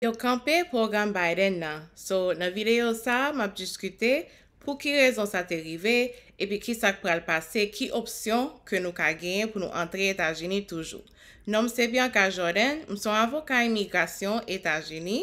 Yo kampe, program Biden nan. So, nan videyo sa, m ap diskute pou ki rezon sa te rive e pi ki sak pral pase, ki opsyon ke nou ka genye pou nou antre Etageni toujou. Nom se Bianca Jordan, m son avoka emigrasyon Etageni.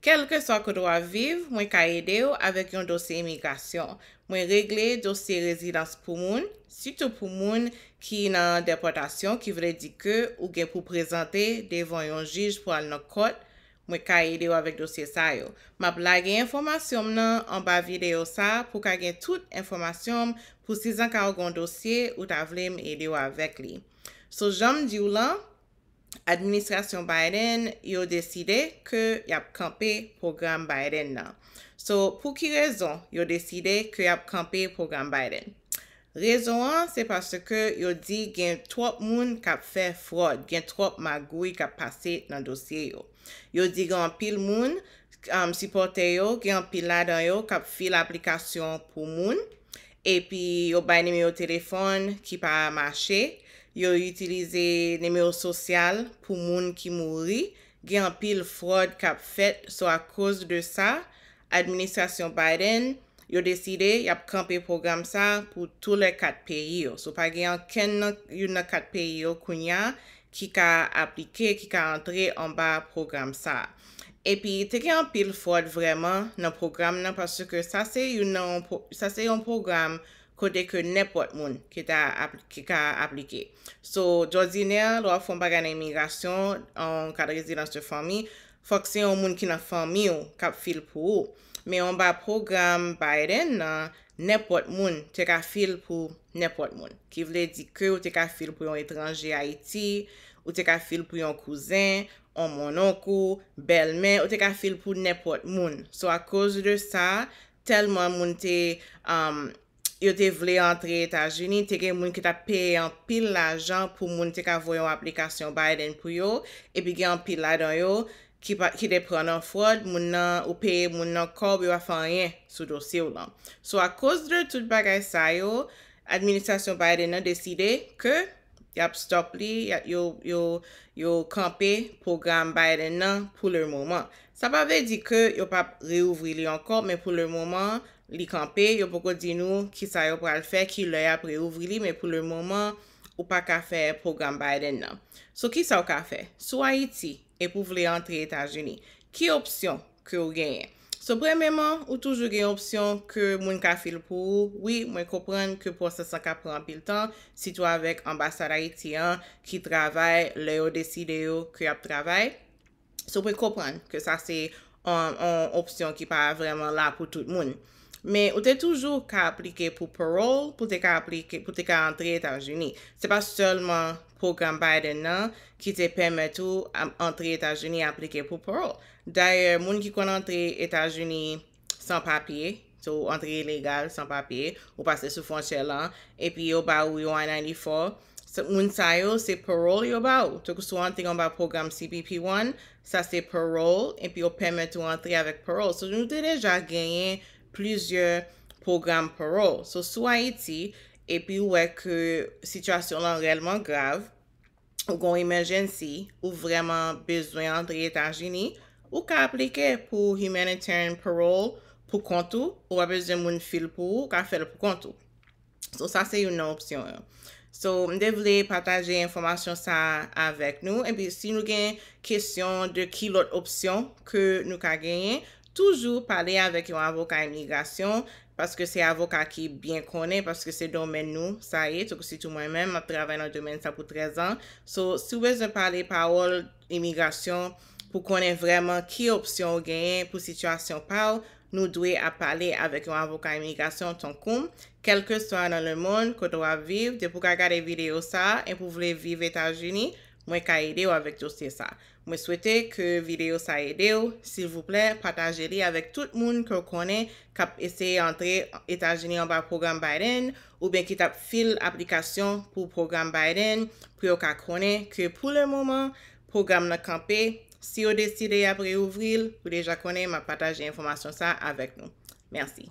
Kelke sa kodwa vive, mwen ka edew avek yon dosye emigrasyon. Mwen regle dosye rezidans pou moun, sitou pou moun ki nan depotasyon, ki vredi ke ou gen pou prezante devon yon jij pou al nok kote, Mwen ka ide yo avèk dosye sa yo. Ma bla gen informasyon nan an ba videyo sa pou ka gen tout informasyon pou se zan ka ou gon dosye ou ta vle mwen ide yo avèk li. So jom di ou lan, administrasyon Biden yo deside ke yap kampe program Biden nan. So pou ki rezon yo deside ke yap kampe program Biden? Rezon an, se passe ke yo di gen trop moun kap fè froid, gen trop magoui kap pase nan dosye yo. Yo di gen an pil moun, si portè yo, gen an pil la dan yo, kap fil aplikasyon pou moun. Epi, yo bay nemyo telefon ki pa mache, yo utilize nemyo sosyal pou moun ki mouri, gen an pil froid kap fèt, so a koz de sa, administrasyon Biden... Yo deside, yap kampi program sa pou tou le kat peyi yo. So, pagi an ken yon kat peyi yo koun ya ki ka aplike, ki ka antre an ba program sa. Epi, teke an pil fwad vreman nan program nan, pasu ke sa se yon program kote ke nepot moun ki ka aplike. So, jwazine, lo a fon bagan emigrasyon an kadresilans de fami, fok se yon moun ki nan fami yo kap fil pou ou. Me yon ba program Biden nan nepot moun te ka fil pou nepot moun. Ki vle di ke ou te ka fil pou yon etranje Haiti, ou te ka fil pou yon kouzen, ou mononkou, belmen, ou te ka fil pou nepot moun. So a koz de sa, telman moun te um, yote vle antre Etajini, teke moun ki ta pey an pil lajan pou moun te ka voyon aplikasyon Biden pou yo, epi ge an pil la dan yo. ki de pran an fwad, moun nan, ou peye moun nan kob, yo a fanyen sou dosye ou lan. So a kose de tout bagay sa yo, administasyon Biden nan deside ke, yap stop li, yo kampe program Biden nan pou lor mouman. Sa pa ve di ke, yo pa reouvri li ankom, men pou lor mouman, li kampe, yo poko di nou, ki sa yo pral fe, ki lor yap reouvri li, men pou lor mouman, yo pa ka fe program Biden nan. So ki sa yo ka fe? Sou Haiti. e pou vle antre Etajeni. Ki opsyon ke ou genye? So bre mèman, ou toujou gen opsyon ke moun kafil pou ou? Oui, mwen kopren ke pou se sa ka pran pil tan si to avèk ambasada iti an ki travèl, le ou deside yo ki ap travèl. So bre kopren ke sa se an opsyon ki pa vreman la pou tout moun. Men, ou te toujou ka aplike pou parole, pou te ka aplike, pou te ka antre Etajouni. Se pa solman program Biden nan, ki te pemetou antre Etajouni aplike pou parole. Daye, moun ki kon antre Etajouni san papye, sou antre ilegal san papye, ou pase sou fonche lan, epi yo ba ou yo anani fo, moun sayo se parole yo ba ou. Tou kou sou antre yon ba program CPP-1, sa se parole, epi yo pemetou antre avek parole. So, nou te deja genyen parole. plizye program parol. So sou a iti, epi wè ke situasyon lan rellman grav, ou gon imerjensi, ou vreman bezwen andre etajini, ou ka aplike pou Humanitarian Parole pou kontou, ou wè bezwen moun fil pou, ou ka fel pou kontou. So sa se yon nan opsyon yo. So mde vle pataje informasyon sa avek nou, epi si nou gen kesyon de ki lot opsyon ke nou ka genyen, Toujou pale avèk yon avoka emigrasyon, paske se avoka ki byen kone, paske se domen nou, sa e, touk si tou mwen men, ma travè nan domen sa pou 13 an. So, soubez nan pale parol emigrasyon pou kone vreman ki opsyon genye pou situasyon pa ou, nou dwe ap pale avèk yon avoka emigrasyon ton koum, kelke so an nan le moun kou do a viv, de pou ka gade video sa, en pou vle viv Etat-Unis. Mwen ka ede ou avek dosye sa. Mwen swete ke video sa ede ou. Sil vouple, pataje li avek tout moun ke ou kone kap eseye antre Etat Geni an ba program Biden ou ben ki tap fil aplikasyon pou program Biden. Pe ou ka kone ke pou le mouman program la kampe. Si ou deside apre ouvril, pou deja kone ma pataje informasyon sa avek nou. Mersi.